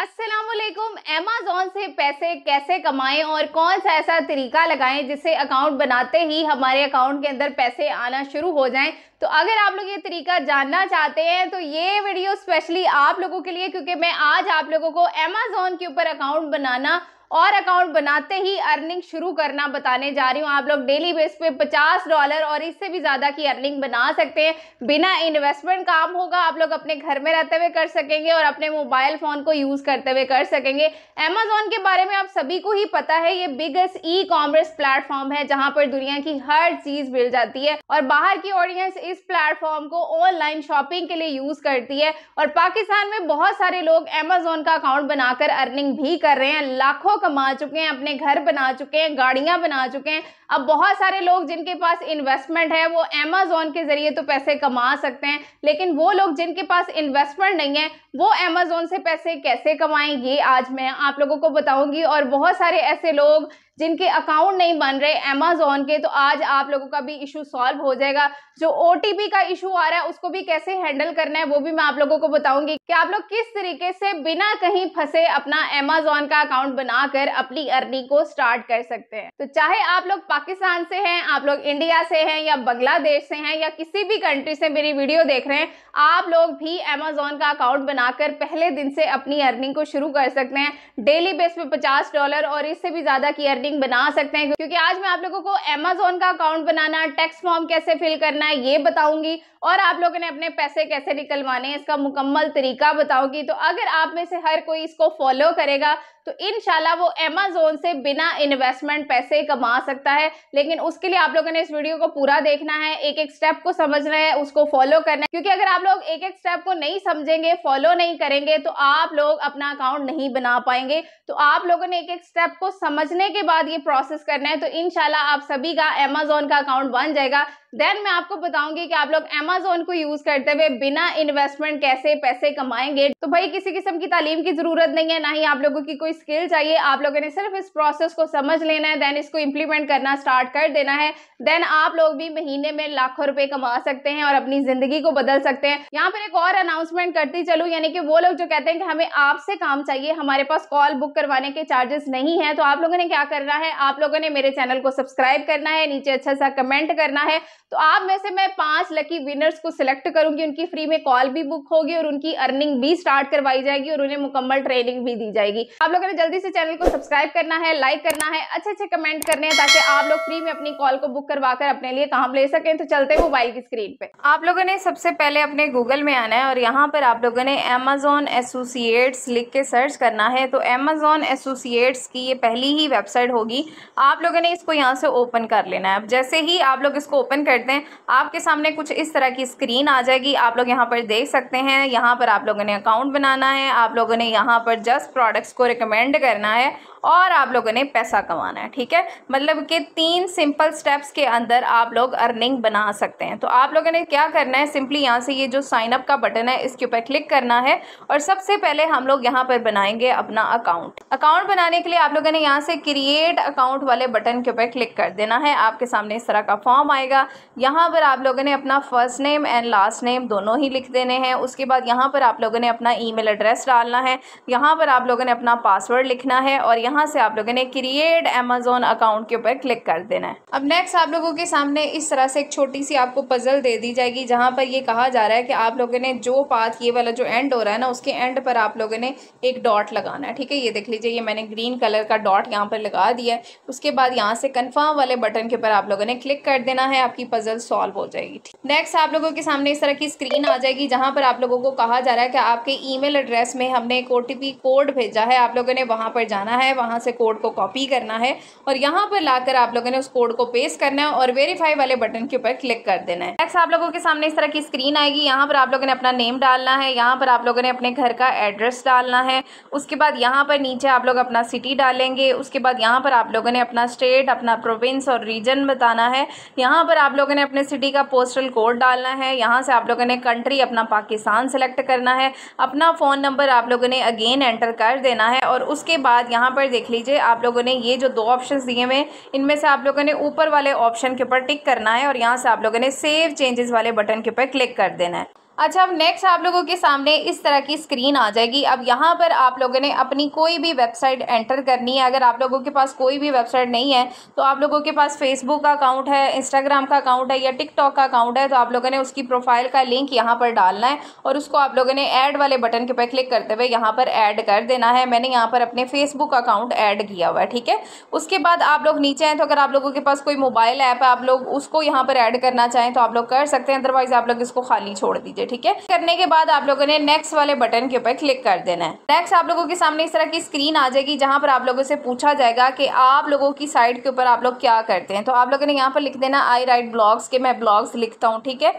असलकुम अमेजोन से पैसे कैसे कमाएं और कौन सा ऐसा तरीका लगाएं जिससे अकाउंट बनाते ही हमारे अकाउंट के अंदर पैसे आना शुरू हो जाएं तो अगर आप लोग ये तरीका जानना चाहते हैं तो ये वीडियो स्पेशली आप लोगों के लिए क्योंकि मैं आज आप लोगों को अमेजोन के ऊपर अकाउंट बनाना और अकाउंट बनाते ही अर्निंग शुरू करना बताने जा रही हूँ आप लोग डेली बेस पे पचास डॉलर और इससे भी ज़्यादा की अर्निंग बना सकते हैं बिना इन्वेस्टमेंट काम होगा आप लोग अपने घर में रहते हुए कर सकेंगे और अपने मोबाइल फ़ोन को यूज़ करते हुए कर सकेंगे अमेजोन के बारे में आप सभी को ही पता है ये बिगेस्ट ई कॉमर्स प्लेटफॉर्म है जहाँ पर दुनिया की हर चीज़ मिल जाती है और बाहर की ऑडियंस इस प्लेटफॉर्म को ऑनलाइन शॉपिंग के लिए यूज़ करती है और पाकिस्तान में बहुत सारे लोग अमेजोन का अकाउंट बनाकर अर्निंग भी कर रहे हैं लाखों कमा चुके हैं अपने घर बना चुके हैं गाड़ियां बना चुके हैं अब बहुत सारे लोग जिनके पास इन्वेस्टमेंट है वो अमेजोन के जरिए तो पैसे कमा सकते हैं लेकिन वो लोग जिनके पास इन्वेस्टमेंट नहीं है वो अमेजोन से पैसे कैसे कमाएं ये आज मैं आप लोगों को बताऊंगी और बहुत सारे ऐसे लोग जिनके अकाउंट नहीं बन रहे अमेजोन के तो आज आप लोगों का भी इशू सॉल्व हो जाएगा जो ओ का इशू आ रहा है उसको भी कैसे हैंडल करना है वो भी मैं आप लोगों को बताऊंगी कि आप लोग किस तरीके से बिना कहीं फंसे अपना अमेजोन का अकाउंट बनाकर अपनी अर्निंग को स्टार्ट कर सकते हैं तो चाहे आप लोग पाकिस्तान से हैं आप लोग इंडिया से हैं या बांग्लादेश से हैं या किसी भी कंट्री से मेरी वीडियो देख रहे हैं आप लोग भी अमेजोन का अकाउंट बनाकर पहले दिन से अपनी अर्निंग को शुरू कर सकते हैं डेली बेस पे पचास डॉलर और इससे भी ज्यादा की अर्निंग सेटिंग बना सकते हैं क्योंकि आज मैं आप लोगों को एमेजोन का अकाउंट बनाना टैक्स फॉर्म कैसे फिल करना है ये बताऊंगी और आप लोगों ने अपने पैसे कैसे निकलवाने इसका मुकम्मल तरीका बताओगी तो अगर आप में से हर कोई इसको फॉलो करेगा तो इनशाला वो अमेजोन से बिना इन्वेस्टमेंट पैसे कमा सकता है लेकिन उसके लिए आप लोगों ने इस वीडियो को पूरा देखना है एक एक स्टेप को समझना है उसको फॉलो करना है क्योंकि अगर आप लोग एक एक स्टेप को नहीं समझेंगे फॉलो नहीं करेंगे तो आप लोग अपना अकाउंट नहीं बना पाएंगे तो आप लोगों ने एक एक स्टेप को समझने के बाद ये प्रोसेस करना है तो इनशाला आप सभी का अमेजोन का अकाउंट बन जाएगा देन मैं आपको बताऊंगी कि आप लोग एमेजोन को यूज करते हुए बिना इन्वेस्टमेंट कैसे पैसे कमाएंगे तो भाई किसी किस्म की तालीम की जरूरत नहीं है ना ही आप लोगों की कोई स्किल चाहिए आप लोगों ने सिर्फ इस प्रोसेस को समझ लेना है देन इसको इम्प्लीमेंट करना स्टार्ट कर देना है देन आप लोग भी महीने में लाखों रुपए कमा सकते हैं और अपनी जिंदगी को बदल सकते हैं यहाँ पर एक और अनाउंसमेंट करती चलू यानी कि वो लोग जो कहते हैं कि हमें आपसे काम चाहिए हमारे पास कॉल बुक करवाने के चार्जेस नहीं है तो आप लोगों ने क्या करना है आप लोगों ने मेरे चैनल को सब्सक्राइब करना है नीचे अच्छा सा कमेंट करना है तो आप में से मैं पांच लकी विनर्स को सिलेक्ट करूंगी उनकी फ्री में कॉल भी बुक होगी और उनकी अर्निंग भी स्टार्ट करवाई जाएगी और उन्हें मुकम्मल ट्रेनिंग भी दी जाएगी आप लोगों ने जल्दी से चैनल को सब्सक्राइब करना है लाइक करना है अच्छे अच्छे कमेंट करने हैं ताकि आप लोग फ्री में अपनी कॉल को बुक करवा कर अपने लिए काम ले सकें तो चलते हैं मोबाइल की स्क्रीन पे आप लोगों ने सबसे पहले अपने गूगल में आना है और यहाँ पर आप लोगों ने अमेजोन एसोसिएट्स लिख के सर्च करना है तो अमेजोन एसोसिएट्स की ये पहली ही वेबसाइट होगी आप लोगों ने इसको यहाँ से ओपन कर लेना है जैसे ही आप लोग इसको ओपन कर सकते हैं आपके सामने कुछ इस तरह की स्क्रीन आ जाएगी आप लोग यहाँ पर देख सकते हैं यहाँ पर आप लोगों ने अकाउंट बनाना है आप लोगों ने यहाँ पर जस्ट प्रोडक्ट्स को रिकमेंड करना है और आप लोगों ने पैसा कमाना है ठीक है मतलब कि तीन सिंपल स्टेप्स के अंदर आप लोग अर्निंग बना सकते हैं तो आप लोगों ने क्या करना है सिंपली यहाँ से ये जो साइन अप का बटन है इसके ऊपर क्लिक करना है और सबसे पहले हम लोग यहाँ पर बनाएंगे अपना अकाउंट अकाउंट बनाने के लिए आप लोगों ने यहाँ से क्रिएट अकाउंट वाले बटन के ऊपर क्लिक कर देना है आपके सामने इस तरह का फॉर्म आएगा यहाँ पर आप लोगों ने अपना first name and last name दोनों ही लिख देने हैं उसके बाद यहाँ पर आप लोगों ने अपना ईमेल एड्रेस डालना है यहाँ पर आप लोगों ने अपना पासवर्ड लिखना है और यहाँ से आप लोगों ने क्रिएट अमेजोन अकाउंट के ऊपर क्लिक कर देना है अब नेक्स्ट आप लोगों के सामने इस तरह से एक छोटी सी आपको पजल दे दी जाएगी जहाँ पर ये कहा जा रहा है कि आप लोगों ने जो पाथ ये वाला जो एंड हो रहा है ना उसके एंड पर आप लोगों ने एक डॉट लगाना है ठीक है ये देख लीजिए ये मैंने ग्रीन कलर का डॉट यहाँ पर लगा दिया है उसके बाद यहाँ से कन्फर्म वाले बटन के ऊपर आप लोगों ने क्लिक कर देना है आपकी पज़ल सॉल्व हो जाएगी नेक्स्ट आप लोगों के सामने इस तरह की स्क्रीन आ जाएगी जहाँ पर आप लोगों को कहा जा रहा है कि आपके ईमेल एड्रेस में हमने एक ओ कोड भेजा है आप लोगों ने वहाँ पर जाना है वहाँ से कोड को कॉपी करना है और यहाँ पर लाकर आप लोगों ने उस कोड को पेस्ट करना है और वेरीफाई वाले बटन के ऊपर क्लिक कर देना है नेक्स्ट आप लोगों के सामने इस तरह की स्क्रीन आएगी यहाँ पर आप लोगों ने अपना नेम डालना है यहाँ पर आप लोगों ने अपने घर का एड्रेस डालना है उसके बाद यहाँ पर नीचे आप लोग अपना सिटी डालेंगे उसके बाद यहाँ पर आप लोगों ने अपना स्टेट अपना प्रोविंस और रीजन बताना है यहाँ पर आप लोगों लोगों ने अपने सिटी का पोस्टल कोड डालना है यहाँ से आप लोगों ने कंट्री अपना पाकिस्तान सेलेक्ट करना है अपना फ़ोन नंबर आप लोगों ने अगेन एंटर कर देना है और उसके बाद यहाँ पर देख लीजिए आप लोगों ने ये जो दो ऑप्शन दिए हुए इनमें से आप लोगों ने ऊपर वाले ऑप्शन के ऊपर टिक करना है और यहाँ से आप लोगों ने सेव चेंजेस वाले बटन के ऊपर क्लिक कर देना है अच्छा अब नेक्स्ट आप लोगों के सामने इस तरह की स्क्रीन आ जाएगी अब यहाँ पर आप लोगों ने अपनी कोई भी वेबसाइट एंटर करनी है अगर आप लोगों के पास कोई भी वेबसाइट नहीं है तो आप लोगों के पास फेसबुक का अकाउंट है इंस्टाग्राम का अकाउंट है या टिकटॉक का अकाउंट है तो आप लोगों ने उसकी प्रोफाइल का लिंक यहाँ पर डालना है और उसको आप लोगों ने ऐड वाले बटन के ऊपर क्लिक करते हुए यहाँ पर ऐड कर देना है मैंने यहाँ पर अपने फेसबुक अकाउंट ऐड किया हुआ है ठीक है उसके बाद आप लोग नीचे हैं तो अगर आप लोगों के पास कोई मोबाइल ऐप है आप लोग उसको यहाँ पर ऐड करना चाहें तो आप लोग कर सकते हैं अदरवाइज़ आप लोग इसको खाली छोड़ दीजिए सकते ठीक है करने के बाद आप लोगों ने नेक्स्ट वाले बटन के ऊपर क्लिक कर देना है नेक्स्ट आप लोगों के सामने इस तरह की स्क्रीन आ जाएगी जहाँ पर आप लोगों से पूछा जाएगा कि आप लोगों की साइट के ऊपर आप लोग क्या करते हैं तो आप लोगों ने यहाँ पर लिख देना आई राइट ब्लॉग्स के मैं ब्लॉग्स लिखता हूँ ठीक है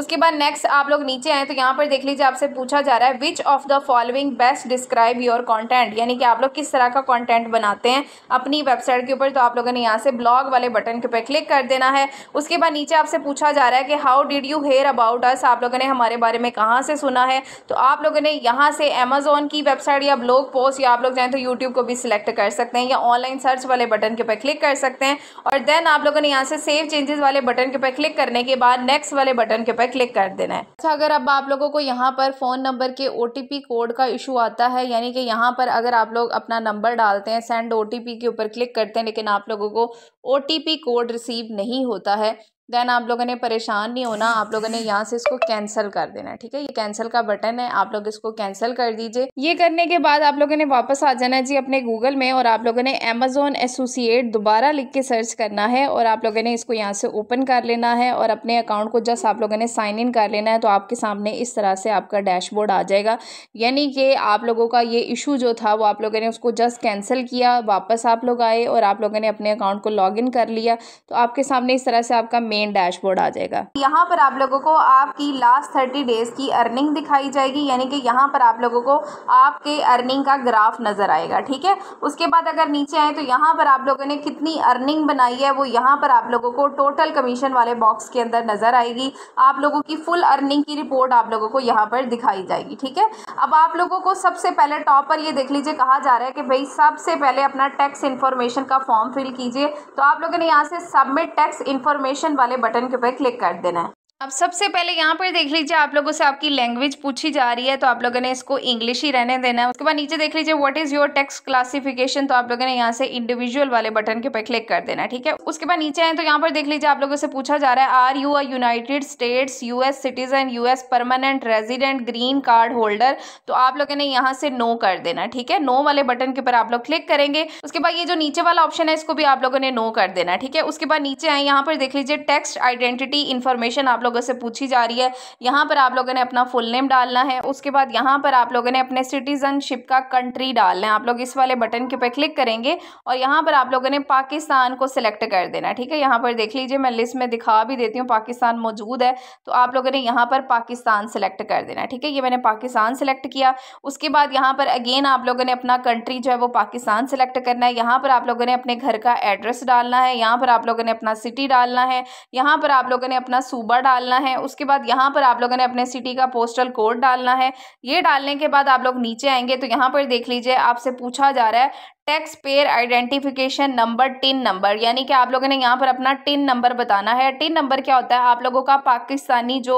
उसके बाद नेक्स्ट आप लोग नीचे आए तो यहाँ पर देख लीजिए आपसे पूछा जा रहा है which of the following best describe your content यानी कि आप लोग किस तरह का कॉन्टेंट बनाते हैं अपनी वेबसाइट के ऊपर तो आप लोगों ने यहाँ से ब्लॉग वाले बटन के ऊपर क्लिक कर देना है उसके बाद नीचे आपसे पूछा जा रहा है कि how did you hear about us आप लोगों ने हम हमारे बारे में कहाँ से सुना है तो आप लोगों ने यहाँ से अमेज़ोन की वेबसाइट या ब्लॉग पोस्ट या आप लोग जाएँ तो यूट्यूब को भी सिलेक्ट कर सकते हैं या ऑनलाइन सर्च वाले बटन के ऊपर क्लिक कर सकते हैं और देन आप लोगों ने यहाँ से सेव चेंजेस वाले बटन के ऊपर क्लिक करने के बाद नेक्स्ट वाले बटन के ऊपर क्लिक कर देना है अच्छा अगर अब आप लोगों को यहाँ पर फ़ोन नंबर के ओ कोड का इशू आता है यानी कि यहाँ पर अगर आप लोग अपना नंबर डालते हैं सेंड ओ के ऊपर क्लिक करते हैं लेकिन आप लोगों को ओ कोड रिसीव नहीं होता है देन आप लोगों ने परेशान नहीं होना आप लोगों ने यहाँ से इसको कैंसिल कर देना ठीक है ये कैंसिल का बटन है आप लोग इसको कैंसिल कर दीजिए ये करने के बाद आप लोगों ने वापस आ जाना जी अपने गूगल में और आप लोगों ने अमेजोन एसोसिएट दोबारा लिख के सर्च करना है और आप लोगों ने इसको यहाँ से ओपन कर लेना है और अपने अकाउंट को जस्ट आप लोगों ने साइन इन कर लेना है तो आपके सामने इस तरह से आपका डैशबोर्ड आ जाएगा यानी कि आप लोगों का ये इशू जो था वो आप लोगों ने उसको जस्ट कैंसिल किया वापस आप लोग आए और आप लोगों ने अपने अकाउंट को लॉग कर लिया तो आपके सामने इस तरह से आपका मेन मेन डैशबोर्ड आ जाएगा यहाँ पर आप लोगों को आपकी लास्ट थर्टी डेज की अर्निंग दिखाई जाएगी यानी कि यहाँ पर आप लोगों को आपके अर्निंग का ग्राफ नज़र आएगा ठीक है उसके बाद अगर नीचे आए तो यहाँ पर आप लोगों ने कितनी अर्निंग बनाई है वो यहाँ पर आप लोगों को टोटल कमीशन वाले बॉक्स के अंदर नज़र आएगी आप लोगों की फुल अर्निंग की रिपोर्ट आप लोगों को यहाँ पर दिखाई जाएगी ठीक है अब आप लोगों को सबसे पहले टॉप पर ये देख लीजिए कहा जा रहा है कि भाई सबसे पहले अपना टैक्स इन्फॉर्मेशन का फॉर्म फिल कीजिए तो आप लोगों ने यहाँ से सबमिट टैक्स इन्फॉर्मेशन वाले वाले बटन के ऊपर क्लिक कर देना है अब सबसे पहले यहाँ पर देख लीजिए आप लोगों से आपकी लैंग्वेज पूछी जा रही है तो आप लोगों ने इसको इंग्लिश ही रहने देना है उसके बाद नीचे देख लीजिए what is your tax classification तो आप लोगों ने यहाँ से इंडिविजुअल वाले बटन के ऊपर क्लिक कर देना ठीक है उसके बाद नीचे आए तो यहाँ पर देख लीजिए आप लोगों से पूछा जा रहा है are you are United States US citizen US permanent resident green card holder तो आप लोगों ने यहाँ से नो कर देना ठीक है नो वाले बटन के ऊपर आप लोग क्लिक करेंगे उसके बाद ये जो नीचे वाला ऑप्शन है इसको भी आप लोगों ने नो कर देना ठीक है उसके बाद नीचे आए यहाँ पर देख लीजिए टेक्स्ट आइडेंटिटी इन्फॉर्मेशन आप लोग लोगों से पूछी जा रही है यहाँ पर आप लोगों ने अपना फुल नेम डालना है उसके बाद यहाँ पर आप लोगों ने अपने सिटीजनशिप का कंट्री डालना है आप लोग इस वाले बटन के ऊपर क्लिक करेंगे और यहाँ पर आप लोगों ने पाकिस्तान को सिलेक्ट कर देना ठीक है यहाँ पर देख लीजिए मैं लिस्ट में दिखा भी देती हूँ पाकिस्तान मौजूद है तो आप लोगों ने यहाँ पर पाकिस्तान सेलेक्ट कर देना ठीक है ये मैंने पाकिस्तान सेलेक्ट किया उसके बाद यहाँ पर अगेन आप लोगों ने अपना कंट्री जो है वो पाकिस्तान सेलेक्ट करना है यहाँ पर आप लोगों ने अपने घर का एड्रेस डालना है यहाँ पर आप लोगों ने अपना सिटी डालना है यहाँ पर आप लोगों ने अपना सूबा डालना डालना है उसके बाद यहाँ पर आप लोगों ने अपने सिटी का पोस्टल कोड डालना है ये डालने के बाद आप लोग नीचे आएंगे तो यहाँ पर देख लीजिए आपसे पूछा जा रहा है tax payer identification number TIN number यानी कि आप लोगों ने यहाँ पर अपना टिन नंबर बताना है टिन नंबर क्या होता है आप लोगों का पाकिस्तानी जो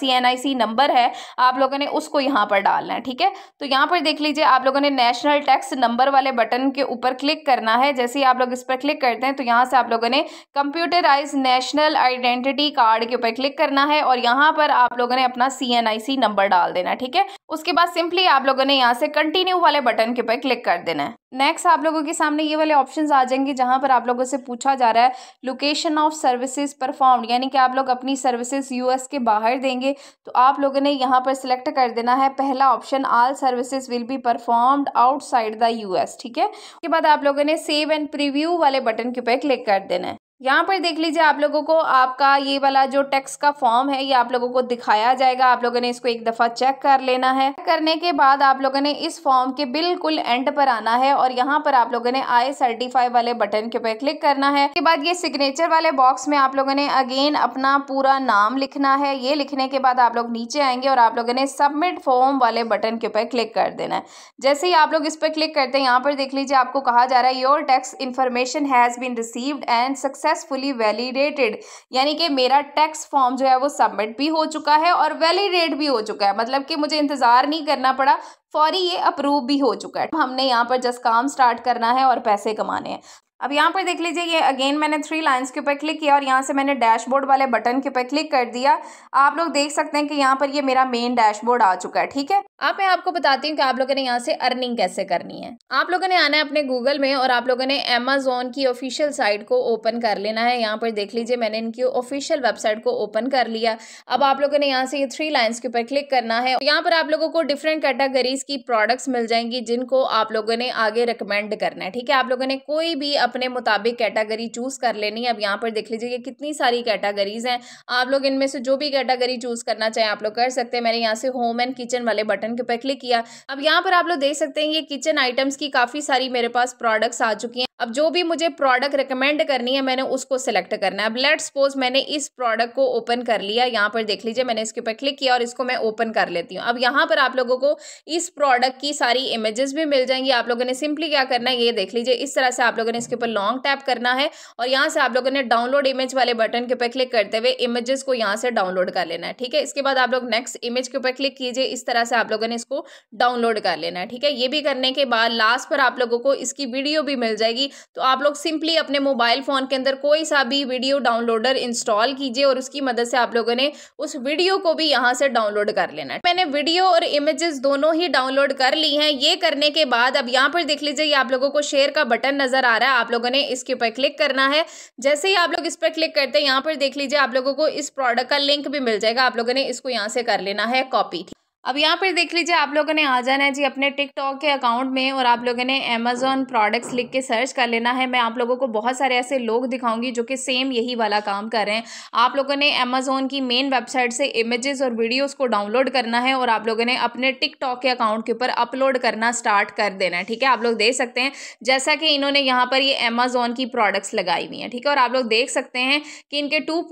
सी एन आई सी नंबर है आप लोगों ने उसको यहाँ पर डालना है ठीक है तो यहाँ पर देख लीजिए आप लोगों ने नेशनल टैक्स नंबर वाले बटन के ऊपर क्लिक करना है जैसे ही आप लोग इस पर क्लिक करते हैं तो यहाँ से आप लोगों ने कंप्यूटराइज नेशनल आइडेंटिटी कार्ड के ऊपर क्लिक करना है और यहाँ पर आप लोगों ने अपना सी एन आई सी नंबर डाल देना ठीक है उसके बाद सिंपली आप लोगों ने यहाँ से कंटिन्यू वाले बटन के ऊपर क्लिक कर देना है नेक्स्ट आप लोगों के सामने ये वाले ऑप्शंस आ जाएंगे जहाँ पर आप लोगों से पूछा जा रहा है लोकेशन ऑफ सर्विसेज परफॉर्म्ड यानी कि आप लोग अपनी सर्विसेज यूएस के बाहर देंगे तो आप लोगों ने यहाँ पर सिलेक्ट कर देना है पहला option all services will be performed outside the US ठीक है उसके बाद आप लोगों ने सेव एंड प्रिव्यू वाले बटन के ऊपर क्लिक कर देना है यहाँ पर देख लीजिए आप लोगों को आपका ये वाला जो टैक्स का फॉर्म है ये आप लोगों को दिखाया जाएगा आप लोगों ने इसको एक दफ़ा चेक कर लेना है करने के बाद आप लोगों ने इस फॉर्म के बिल्कुल एंड पर आना है और यहाँ पर आप लोगों ने आई सर्टिफाई वाले बटन के ऊपर क्लिक करना है के बाद ये सिग्नेचर वाले बॉक्स में आप लोगों ने अगेन अपना पूरा नाम लिखना है ये लिखने के बाद आप लोग नीचे आएंगे और आप लोगों ने सबमिट फॉर्म वाले बटन के ऊपर क्लिक कर देना है जैसे ही आप लोग इस पर क्लिक करते हैं यहाँ पर देख लीजिए आपको कहा जा रहा है your tax information has been received and success successfully validated यानी कि मेरा टैक्स फॉर्म जो है वो सबमिट भी हो चुका है और वैलिडेट भी हो चुका है मतलब कि मुझे इंतज़ार नहीं करना पड़ा फौरी ये अप्रूव भी हो चुका है हमने यहाँ पर जस्ट काम स्टार्ट करना है और पैसे कमाने हैं अब यहाँ पर देख लीजिए ये अगेन मैंने थ्री लाइंस के ऊपर क्लिक किया और यहाँ से मैंने डैशबोर्ड वाले बटन के ऊपर क्लिक कर दिया आप लोग देख सकते हैं कि यहाँ पर ये मेरा मेन डैशबोर्ड आ चुका है ठीक है अब मैं आपको बताती हूँ कि आप लोगों ने यहाँ से अर्निंग कैसे करनी है आप लोगों ने आना है अपने गूगल में और आप लोगों ने अमेजोन की ऑफिशियल साइट को ओपन कर लेना है यहाँ पर देख लीजिए मैंने इनकी ऑफिशियल वेबसाइट को ओपन कर लिया अब आप लोगों ने यहाँ से ये थ्री लाइन्स के ऊपर क्लिक करना है यहाँ पर आप लोगों को डिफरेंट कैटेगरीज की प्रोडक्ट्स मिल जाएंगी जिनको आप लोगों ने आगे रिकमेंड करना है ठीक है आप लोगों ने कोई भी अपने मुताबिक कैटेगरी चूज़ कर लेनी है अब यहाँ पर देख लीजिए ये कितनी सारी कैटेगरीज़ हैं आप लोग इनमें से जो भी कैटेगरी चूज़ करना चाहें आप लोग कर सकते हैं मैंने यहाँ से होम एंड किचन वाले बटन के ऊपर क्लिक किया अब यहाँ पर आप लोग देख सकते हैं ये किचन आइटम्स की काफ़ी सारी मेरे पास प्रोडक्ट्स आ चुकी हैं अब जो भी मुझे प्रोडक्ट रिकमेंड करनी है मैंने उसको सेलेक्ट करना है अब लेट सपोज मैंने इस प्रोडक्ट को ओपन कर लिया यहाँ पर देख लीजिए मैंने इसके ऊपर क्लिक किया और इसको मैं ओपन कर लेती हूँ अब यहाँ पर आप लोगों को इस प्रोडक्ट की सारी इमेजेस भी मिल जाएंगी आप लोगों ने सिंपली क्या करना है ये देख लीजिए इस तरह से आप लोगों ने इसके ऊपर लॉन्ग टैप करना है और यहाँ से आप लोगों ने डाउनलोड इमेज वाले बटन के ऊपर क्लिक करते हुए इमेजेस को यहाँ से डाउनलोड कर लेना है ठीक है इसके बाद आप लोग नेक्स्ट इमेज के ऊपर क्लिक कीजिए इस तरह से आप लोगों ने इसको डाउनलोड कर लेना है ठीक है ये भी करने के बाद लास्ट पर आप लोगों को इसकी वीडियो भी मिल जाएगी तो आप लोग सिंपली अपने मोबाइल फ़ोन के अंदर कोई सा भी वीडियो डाउनलोडर इंस्टॉल कीजिए और उसकी मदद से आप लोगों ने उस वीडियो को भी यहाँ से डाउनलोड कर लेना है मैंने वीडियो और इमेजेस दोनों ही डाउनलोड कर ली हैं ये करने के बाद अब यहाँ पर देख लीजिए आप लोगों को शेयर का बटन नज़र आ रहा है आप लोगों ने इसके ऊपर क्लिक करना है जैसे ही आप लोग इस पर क्लिक करते हैं यहाँ पर देख लीजिए आप लोगों को इस प्रोडक्ट का लिंक भी मिल जाएगा आप लोगों ने इसको यहाँ से कर लेना है कॉपी अब यहाँ पर देख लीजिए आप लोगों ने आ जाना है जी अपने टिकटॉक के अकाउंट में और आप लोगों ने अमेजोन प्रोडक्ट्स लिख के सर्च कर लेना है मैं आप लोगों को बहुत सारे ऐसे लोग दिखाऊंगी जो कि सेम यही वाला काम कर रहे हैं आप लोगों ने अमेजोन की मेन वेबसाइट से इमेजेस और वीडियोज़ को डाउनलोड करना है और आप लोगों ने अपने टिकटॉक के अकाउंट के ऊपर अपलोड करना स्टार्ट कर देना है ठीक है आप लोग देख सकते हैं जैसा कि इन्होंने यहाँ पर ये अमेजोन की प्रोडक्ट्स लगाई हुई हैं ठीक है और आप लोग देख सकते हैं कि इनके टू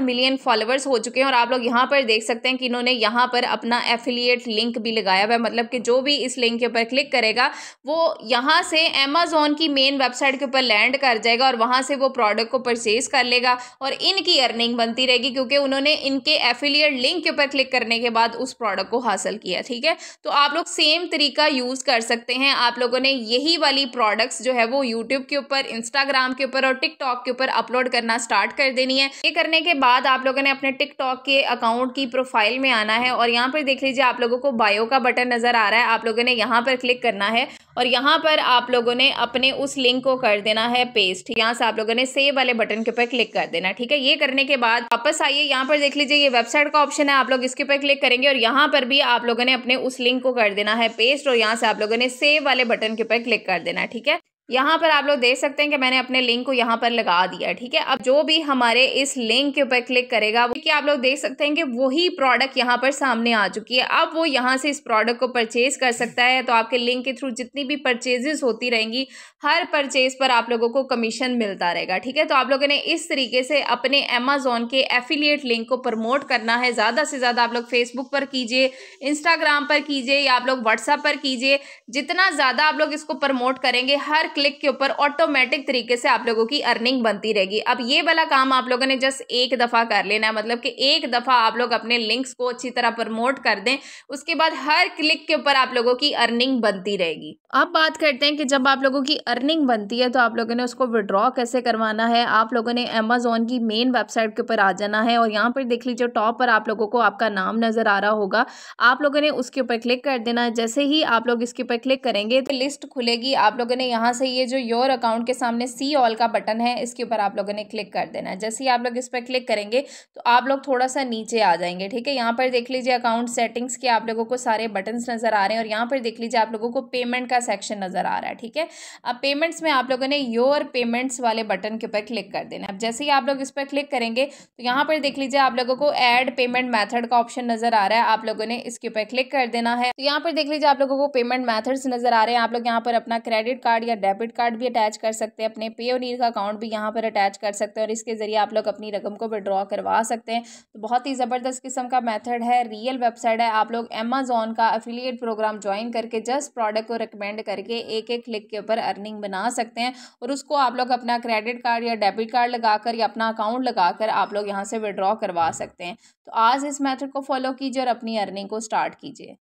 मिलियन फॉलोअर्स हो चुके हैं और आप लोग यहाँ पर देख सकते हैं कि इन्होंने यहाँ पर अपना एफ एफिलिएट लिंक भी लगाया हुआ है मतलब कि जो भी इस लिंक के ऊपर क्लिक करेगा वो यहाँ से अमेजोन की मेन वेबसाइट के ऊपर लैंड कर जाएगा और वहाँ से वो प्रोडक्ट को परचेज कर लेगा और इनकी अर्निंग बनती रहेगी क्योंकि उन्होंने इनके एफिलियट लिंक के ऊपर क्लिक करने के बाद उस प्रोडक्ट को हासिल किया ठीक है तो आप लोग सेम तरीका यूज़ कर सकते हैं आप लोगों ने यही वाली प्रोडक्ट्स जो है वो यूट्यूब के ऊपर इंस्टाग्राम के ऊपर और टिकटॉक के ऊपर अपलोड करना स्टार्ट कर देनी है ये करने के बाद आप लोगों ने अपने टिकटॉक के अकाउंट की प्रोफाइल में आना है और यहाँ पर देख लीजिए लीजिए आप लोगों को बायो का बटन नज़र आ रहा है आप लोगों ने यहाँ पर क्लिक करना है और यहाँ पर आप लोगों ने अपने उस लिंक को कर देना है पेस्ट यहाँ से आप लोगों ने सेव वाले बटन के ऊपर क्लिक कर देना ठीक है ये करने के बाद वापस आइए यहाँ पर देख लीजिए ये वेबसाइट का ऑप्शन है आप लोग इसके ऊपर क्लिक करेंगे और यहाँ पर भी आप लोगों ने अपने उस लिंक को कर देना है पेस्ट और यहाँ से आप लोगों ने सेव वाले बटन के ऊपर क्लिक कर देना ठीक है यहाँ पर आप लोग देख सकते हैं कि मैंने अपने लिंक को यहाँ पर लगा दिया ठीक है अब जो भी हमारे इस लिंक के ऊपर क्लिक करेगा वो कि आप लोग देख सकते हैं कि वही प्रोडक्ट यहाँ पर सामने आ चुकी है अब वो यहाँ से इस प्रोडक्ट को परचेज कर सकता है तो आपके लिंक के थ्रू जितनी भी परचेजेस होती रहेंगी हर परचेज पर आप लोगों को कमीशन मिलता रहेगा ठीक है तो आप लोगों ने इस तरीके से अपने अमेजोन के एफिलियट लिंक को प्रमोट करना है ज़्यादा से ज़्यादा आप लोग फेसबुक पर कीजिए इंस्टाग्राम पर कीजिए या आप लोग व्हाट्सएप पर कीजिए जितना ज़्यादा आप लोग इसको प्रमोट करेंगे हर क्लिक के ऊपर ऑटोमेटिक तरीके से आप लोगों की अर्निंग बनती रहेगी अब ये वाला काम आप लोगों ने जस्ट एक दफ़ा कर लेना है मतलब कि एक दफ़ा आप लोग अपने लिंक्स को अच्छी तरह प्रमोट कर दें उसके बाद हर क्लिक के ऊपर आप लोगों की अर्निंग बनती रहेगी अब बात करते हैं कि जब आप लोगों की अर्निंग बनती है तो आप लोगों ने उसको विड्रॉ कैसे करवाना है आप लोगों ने अमेजोन की मेन वेबसाइट के ऊपर आ जाना है और यहाँ पर देख लीजिए टॉप पर आप लोगों को आपका नाम नज़र आ रहा होगा आप लोगों ने उसके ऊपर क्लिक कर देना है जैसे ही आप लोग इसके ऊपर क्लिक करेंगे तो लिस्ट खुलेगी आप लोगों ने यहाँ से ही ये जो योर अकाउंट के सामने सी ऑल का बटन है इसके ऊपर आप लोगों ने क्लिक कर देना है जैसे ही आप लोग इस पर क्लिक करेंगे तो आप लोग थोड़ा सा नीचे आ जाएंगे ठीक है यहाँ पर देख लीजिए अकाउंट सेटिंग्स के आप लोगों को सारे बटन्स नज़र आ रहे हैं और यहाँ पर देख लीजिए आप लोगों को पेमेंट का सेक्शन नज़र आ रहा है ठीक है अब पेमेंट्स में आप लोगों ने योर पेमेंट्स वाले बटन के ऊपर क्लिक कर देना है अब जैसे ही आप लोग इस पर क्लिक करेंगे तो यहाँ पर देख लीजिए आप लोगों को एड पेमेंट मैथड का ऑप्शन नज़र आ रहा है आप लोगों ने इसके ऊपर क्लिक कर देना है तो यहाँ पर देख लीजिए आप लोगों को पेमेंट मैथड्स नज़र आ रहे हैं आप लोग यहाँ पर अपना क्रेडिट कार्ड या डेबिट डेबिट कार्ड भी अटैच कर सकते हैं अपने पे पेयोनीर का अकाउंट भी यहाँ पर अटैच कर सकते हैं और इसके ज़रिए आप लोग अपनी रकम को विड्रॉ करवा सकते हैं तो बहुत ही ज़बरदस्त किस्म का मैथड है रियल वेबसाइट है आप लोग अमेजोन का अफिलियट प्रोग्राम ज्वाइन करके जस्ट प्रोडक्ट को रिकमेंड करके एक एक क्लिक के ऊपर अर्निंग बना सकते हैं और उसको आप लोग अपना क्रेडिट कार्ड या डेबिट कार्ड लगाकर या अपना अकाउंट लगाकर आप लोग यहाँ से विड्रॉ करवा सकते हैं तो आज इस मेथड को फॉलो कीजिए और अपनी अर्निंग को स्टार्ट कीजिए